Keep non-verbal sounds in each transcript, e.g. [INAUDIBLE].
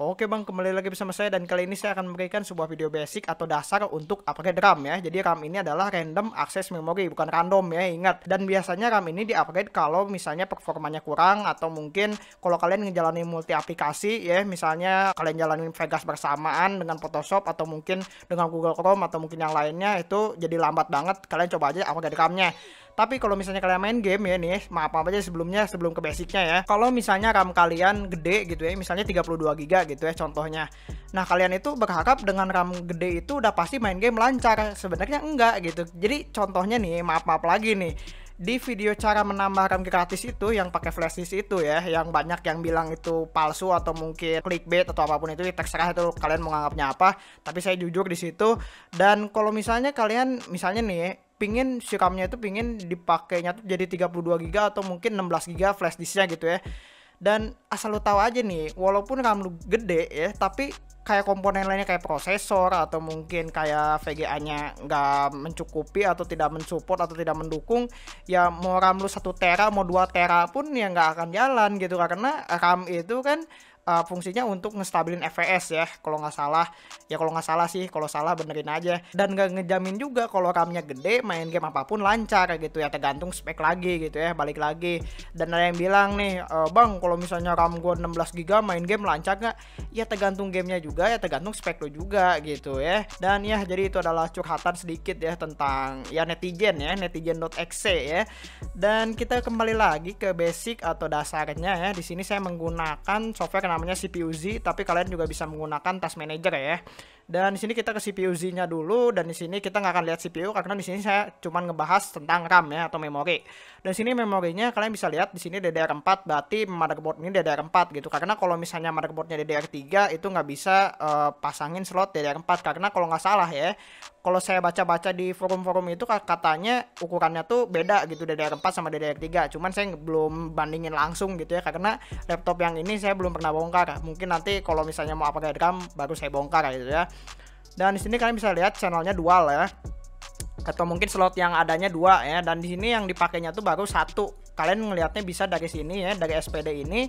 Oke bang, kembali lagi bersama saya dan kali ini saya akan memberikan sebuah video basic atau dasar untuk upgrade RAM ya. Jadi RAM ini adalah random access memory, bukan random ya, ingat. Dan biasanya RAM ini di-upgrade kalau misalnya performanya kurang atau mungkin kalau kalian ngejalanin multi aplikasi ya, misalnya kalian jalanin Vegas bersamaan dengan Photoshop atau mungkin dengan Google Chrome atau mungkin yang lainnya itu jadi lambat banget, kalian coba aja upgrade RAM-nya. Tapi kalau misalnya kalian main game ya nih, maaf apa aja sebelumnya sebelum ke basicnya ya. Kalau misalnya RAM kalian gede gitu ya, misalnya 32 GB gitu ya contohnya. Nah, kalian itu berharap dengan RAM gede itu udah pasti main game lancar. Sebenarnya enggak gitu. Jadi contohnya nih, maaf-maaf lagi nih di video cara menambah RAM gratis itu yang pakai flash disk itu ya yang banyak yang bilang itu palsu atau mungkin clickbait atau apapun itu ya, terserah itu kalian menganggapnya apa tapi saya jujur di situ dan kalau misalnya kalian misalnya nih pingin si ram itu pingin dipakainya tuh jadi 32 GB atau mungkin 16 GB flash disknya gitu ya. Dan asal lu tahu aja nih, walaupun RAM lu gede ya, tapi kayak komponen lainnya kayak prosesor atau mungkin kayak VGA-nya nggak mencukupi atau tidak mensupport atau tidak mendukung ya mau RAM lu 1 tera mau dua tera pun ya nggak akan jalan gitu karena RAM itu kan uh, fungsinya untuk ngestabilin FPS ya kalau nggak salah ya kalau nggak salah sih kalau salah benerin aja dan nggak ngejamin juga kalau ram gede main game apapun lancar gitu ya tergantung spek lagi gitu ya balik lagi dan ada yang bilang nih e, bang kalau misalnya RAM gua 16 GB main game lancar nggak ya tergantung gamenya juga ya tergantung spek lo juga gitu ya dan ya jadi itu adalah curhatan sedikit ya tentang ya netizen ya netizen.exe ya dan kita kembali lagi ke basic atau dasarnya ya di sini saya menggunakan software yang namanya CPU Z tapi kalian juga bisa menggunakan task manager ya dan di sini kita ke CPU Z-nya dulu dan di sini kita nggak akan lihat CPU karena di sini saya cuma ngebahas tentang RAM ya atau memori. Dan sini memorinya kalian bisa lihat di sini DDR4 berarti motherboard ini DDR4 gitu karena kalau misalnya motherboardnya DDR3 itu nggak bisa uh, pasangin slot DDR4 karena kalau nggak salah ya kalau saya baca-baca di forum-forum itu katanya ukurannya tuh beda gitu DDR4 sama DDR3 cuman saya belum bandingin langsung gitu ya karena laptop yang ini saya belum pernah bongkar mungkin nanti kalau misalnya mau upgrade RAM baru saya bongkar gitu ya dan di sini kalian bisa lihat channelnya dual ya atau mungkin slot yang adanya dua ya dan di sini yang dipakainya tuh baru satu kalian ngelihatnya bisa dari sini ya dari SPD ini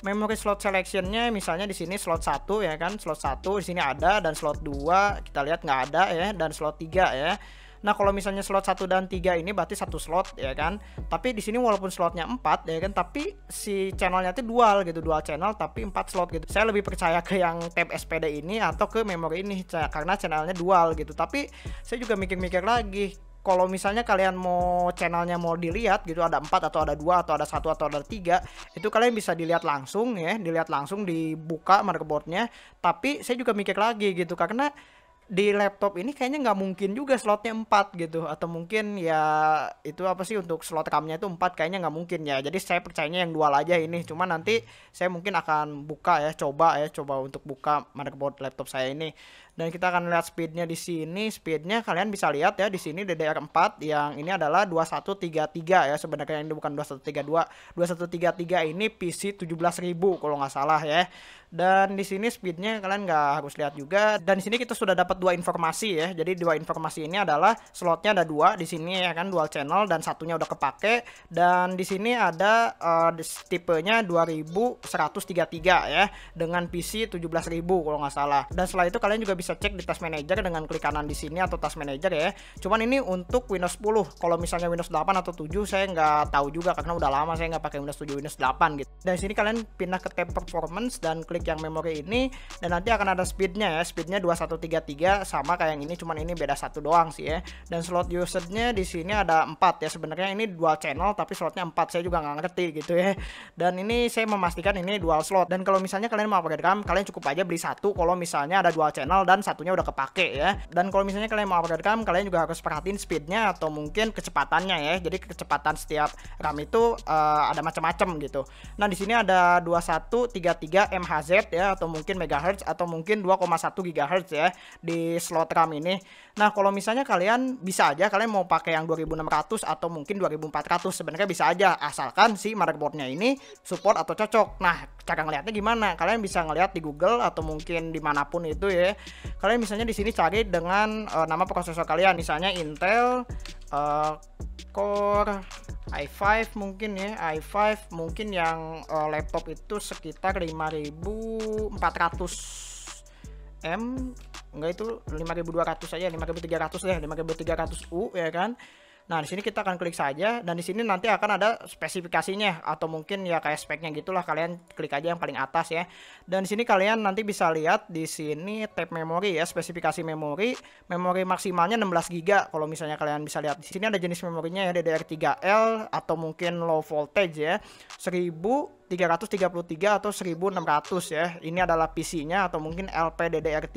memory slot selectionnya misalnya di sini slot satu ya kan slot satu di sini ada dan slot 2 kita lihat nggak ada ya dan slot 3 ya Nah kalau misalnya slot 1 dan 3 ini berarti satu slot ya kan. Tapi di sini walaupun slotnya 4 ya kan, tapi si channelnya itu dual gitu, dual channel tapi 4 slot gitu. Saya lebih percaya ke yang tab SPD ini atau ke memori ini karena channelnya dual gitu. Tapi saya juga mikir-mikir lagi kalau misalnya kalian mau channelnya mau dilihat gitu ada empat atau ada dua atau ada satu atau ada tiga itu kalian bisa dilihat langsung ya dilihat langsung dibuka motherboardnya tapi saya juga mikir lagi gitu karena di laptop ini kayaknya nggak mungkin juga slotnya 4 gitu atau mungkin ya itu apa sih untuk slot ram itu 4 kayaknya nggak mungkin ya jadi saya percayanya yang dual aja ini cuma nanti saya mungkin akan buka ya coba ya coba untuk buka motherboard laptop saya ini dan kita akan lihat speednya di sini speednya kalian bisa lihat ya di sini DDR4 yang ini adalah 2133 ya sebenarnya ini bukan 2132 2133 ini PC 17.000 kalau nggak salah ya dan di sini speednya kalian nggak harus lihat juga dan di sini kita sudah dapat dua informasi ya jadi dua informasi ini adalah slotnya ada dua di sini ya kan dual channel dan satunya udah kepake dan di sini ada uh, tipenya 2133 ya dengan PC 17.000 kalau nggak salah dan setelah itu kalian juga bisa bisa cek di task manager dengan klik kanan di sini atau task manager ya cuman ini untuk Windows 10 kalau misalnya Windows 8 atau 7 saya nggak tahu juga karena udah lama saya nggak pakai Windows 7 Windows 8 gitu Dan sini kalian pindah ke tab performance dan klik yang memori ini dan nanti akan ada speednya ya speednya 2133 sama kayak yang ini cuman ini beda satu doang sih ya dan slot usernya di sini ada empat ya sebenarnya ini dual channel tapi slotnya empat saya juga nggak ngerti gitu ya dan ini saya memastikan ini dual slot dan kalau misalnya kalian mau program kalian cukup aja beli satu kalau misalnya ada dual channel dan jalan satunya udah kepake ya dan kalau misalnya kalian mau upgrade ram kalian juga harus perhatiin speednya atau mungkin kecepatannya ya jadi kecepatan setiap ram itu uh, ada macam-macam gitu nah di sini ada 2133 MHz ya atau mungkin megahertz atau mungkin 2,1 gigahertz ya di slot ram ini nah kalau misalnya kalian bisa aja kalian mau pakai yang 2600 atau mungkin 2400 sebenarnya bisa aja asalkan si motherboardnya ini support atau cocok nah cara ngelihatnya gimana kalian bisa ngelihat di Google atau mungkin dimanapun itu ya kalian misalnya di sini cari dengan uh, nama prosesor kalian misalnya Intel uh, Core i5 mungkin ya i5 mungkin yang uh, laptop itu sekitar 5400 M enggak itu 5200 aja 5300 lah 5300U ya kan Nah, di sini kita akan klik saja dan di sini nanti akan ada spesifikasinya atau mungkin ya kayak speknya gitulah kalian klik aja yang paling atas ya. Dan di sini kalian nanti bisa lihat di sini tab memori ya, spesifikasi memori, memori maksimalnya 16 GB. Kalau misalnya kalian bisa lihat di sini ada jenis memorinya ya DDR3L atau mungkin low voltage ya. 1000 333 atau 1600 ya. Ini adalah PC-nya atau mungkin LPDDR3.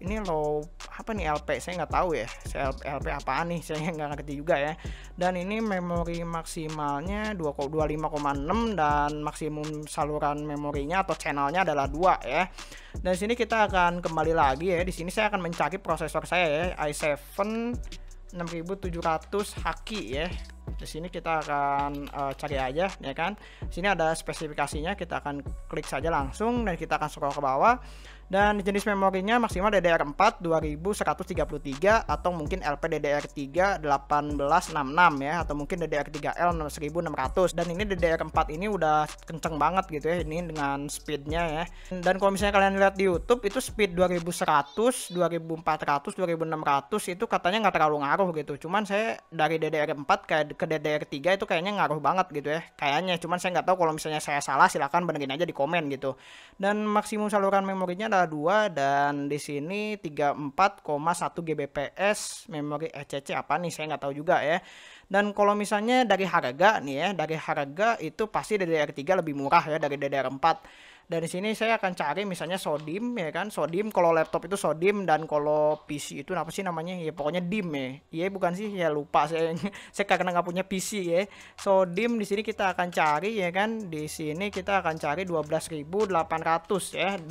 Ini lo apa nih LP? Saya nggak tahu ya. Saya LP apaan nih? Saya nggak ngerti juga ya. Dan ini memori maksimalnya 25,6 dan maksimum saluran memorinya atau channelnya adalah dua ya. Dan sini kita akan kembali lagi ya. Di sini saya akan mencari prosesor saya ya, i7 6700 haki ya di sini kita akan uh, cari aja ya kan sini ada spesifikasinya kita akan klik saja langsung dan kita akan scroll ke bawah dan jenis memorinya maksimal DDR4 2133 atau mungkin LPDDR3 1866 ya atau mungkin DDR3L 1600 dan ini DDR4 ini udah kenceng banget gitu ya ini dengan speednya ya dan kalau misalnya kalian lihat di YouTube itu speed 2100 2400 2600 itu katanya nggak terlalu ngaruh gitu cuman saya dari DDR4 ke, ke DDR3 itu kayaknya ngaruh banget gitu ya kayaknya cuman saya nggak tahu kalau misalnya saya salah silahkan benerin aja di komen gitu dan maksimum saluran memorinya ada 2 dan di sini 34,1 GBPS memori ECC apa nih saya nggak tahu juga ya. Dan kalau misalnya dari harga nih ya, dari harga itu pasti DDR3 lebih murah ya dari DDR4 dari sini saya akan cari misalnya sodim ya kan sodim kalau laptop itu sodim dan kalau PC itu apa sih namanya ya pokoknya dim ya iya bukan sih ya lupa saya [LAUGHS] saya karena nggak punya PC ya sodim di sini kita akan cari ya kan di sini kita akan cari 12.800 ya 12.800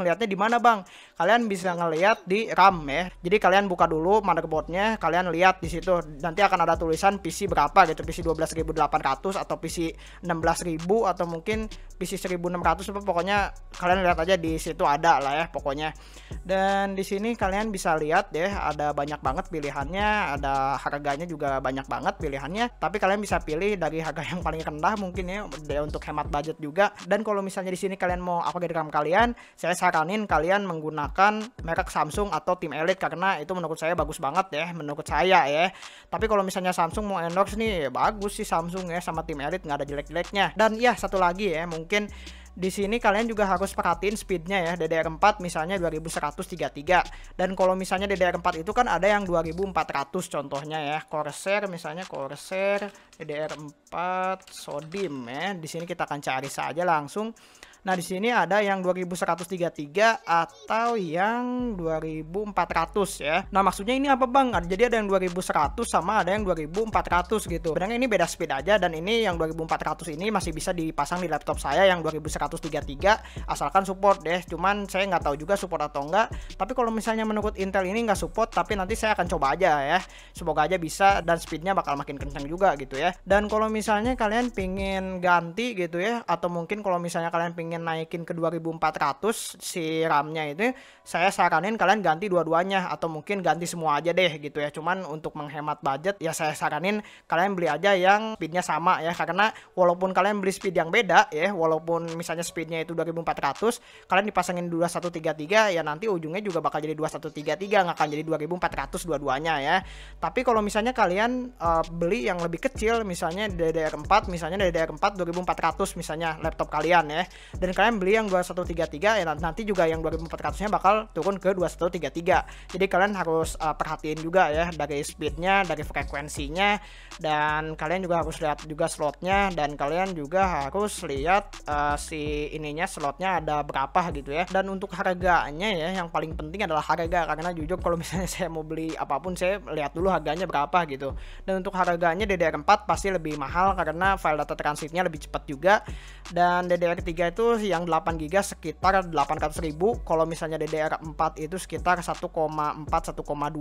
ngelihatnya di mana bang kalian bisa ngelihat di RAM ya jadi kalian buka dulu motherboardnya kalian lihat di situ nanti akan ada tulisan PC berapa gitu PC 12.800 atau PC 16.000 atau mungkin PC 1000 1600 apa pokoknya kalian lihat aja di situ ada lah ya pokoknya dan di sini kalian bisa lihat deh ada banyak banget pilihannya ada harganya juga banyak banget pilihannya tapi kalian bisa pilih dari harga [LAUGHS] yang paling rendah mungkin ya deh untuk hemat budget juga dan kalau misalnya di sini kalian mau upgrade RAM kalian saya saranin kalian menggunakan merek Samsung atau tim Elite karena itu menurut saya bagus banget ya menurut saya ya tapi kalau misalnya Samsung mau endorse nih bagus sih Samsung ya sama tim Elite nggak ada jelek-jeleknya dan ya satu lagi ya mungkin di sini kalian juga harus perhatiin speednya ya. DDR4 misalnya 2133. Dan kalau misalnya DDR4 itu kan ada yang 2400 contohnya ya. Corsair misalnya Corsair DDR4 Sodim ya. Di sini kita akan cari saja langsung Nah, di sini ada yang 2133 atau yang 2400 ya. Nah, maksudnya ini apa, Bang? Jadi ada yang 2100 sama ada yang 2400 gitu. Sebenarnya ini beda speed aja dan ini yang 2400 ini masih bisa dipasang di laptop saya yang 2133 asalkan support deh. Cuman saya nggak tahu juga support atau enggak. Tapi kalau misalnya menurut Intel ini nggak support, tapi nanti saya akan coba aja ya. Semoga aja bisa dan speednya bakal makin kencang juga gitu ya. Dan kalau misalnya kalian pingin ganti gitu ya atau mungkin kalau misalnya kalian pingin pengen naikin ke 2400 si RAM-nya itu, saya saranin kalian ganti dua-duanya atau mungkin ganti semua aja deh gitu ya. Cuman untuk menghemat budget ya saya saranin kalian beli aja yang speednya sama ya karena walaupun kalian beli speed yang beda ya, walaupun misalnya speednya itu 2400, kalian dipasangin 2133 ya nanti ujungnya juga bakal jadi 2133 nggak akan jadi 2400 dua-duanya ya. Tapi kalau misalnya kalian uh, beli yang lebih kecil misalnya DDR4 misalnya DDR4 2400 misalnya laptop kalian ya dan kalian beli yang 2133 ya nanti juga yang 2400 nya bakal turun ke 2133 jadi kalian harus uh, perhatiin juga ya dari speednya dari frekuensinya dan kalian juga harus lihat juga slotnya dan kalian juga harus lihat uh, si ininya slotnya ada berapa gitu ya dan untuk harganya ya yang paling penting adalah harga karena jujur kalau misalnya [LAUGHS] saya mau beli apapun saya lihat dulu harganya berapa gitu dan untuk harganya DDR4 pasti lebih mahal karena file data transitnya lebih cepat juga dan DDR3 itu sih yang 8 giga sekitar 800 ribu kalau misalnya DDR4 itu sekitar 1,4 1,2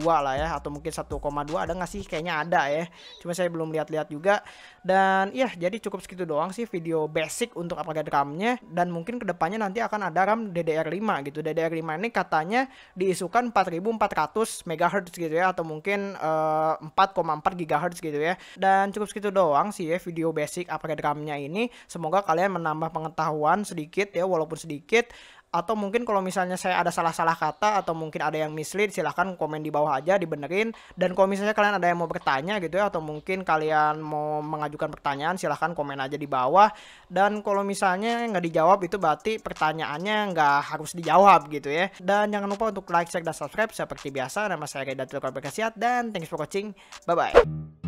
lah ya atau mungkin 1,2 ada nggak sih kayaknya ada ya cuma saya belum lihat-lihat juga dan ya jadi cukup segitu doang sih video basic untuk upgrade RAM-nya dan mungkin kedepannya nanti akan ada RAM DDR5 gitu DDR5 ini katanya diisukan 4400 MHz gitu ya atau mungkin 4,4 eh, GHz gitu ya dan cukup segitu doang sih ya video basic upgrade RAM-nya ini semoga kalian menambah pengetahuan sedikit ya walaupun sedikit atau mungkin kalau misalnya saya ada salah-salah kata atau mungkin ada yang mislead silahkan komen di bawah aja dibenerin dan kalau misalnya kalian ada yang mau bertanya gitu ya atau mungkin kalian mau mengajukan pertanyaan silahkan komen aja di bawah dan kalau misalnya nggak dijawab itu berarti pertanyaannya nggak harus dijawab gitu ya dan jangan lupa untuk like, share, dan subscribe seperti biasa nama saya Reda Tulkar Berkasiat dan thanks for watching bye-bye